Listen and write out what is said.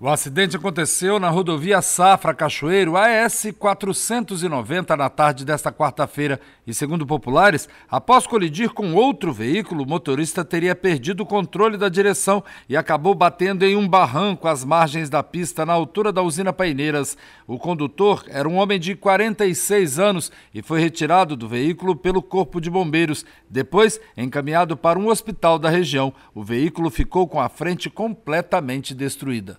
O acidente aconteceu na rodovia Safra Cachoeiro, AS 490, na tarde desta quarta-feira. E, segundo populares, após colidir com outro veículo, o motorista teria perdido o controle da direção e acabou batendo em um barranco às margens da pista, na altura da usina Paineiras. O condutor era um homem de 46 anos e foi retirado do veículo pelo Corpo de Bombeiros. Depois, encaminhado para um hospital da região, o veículo ficou com a frente completamente destruída.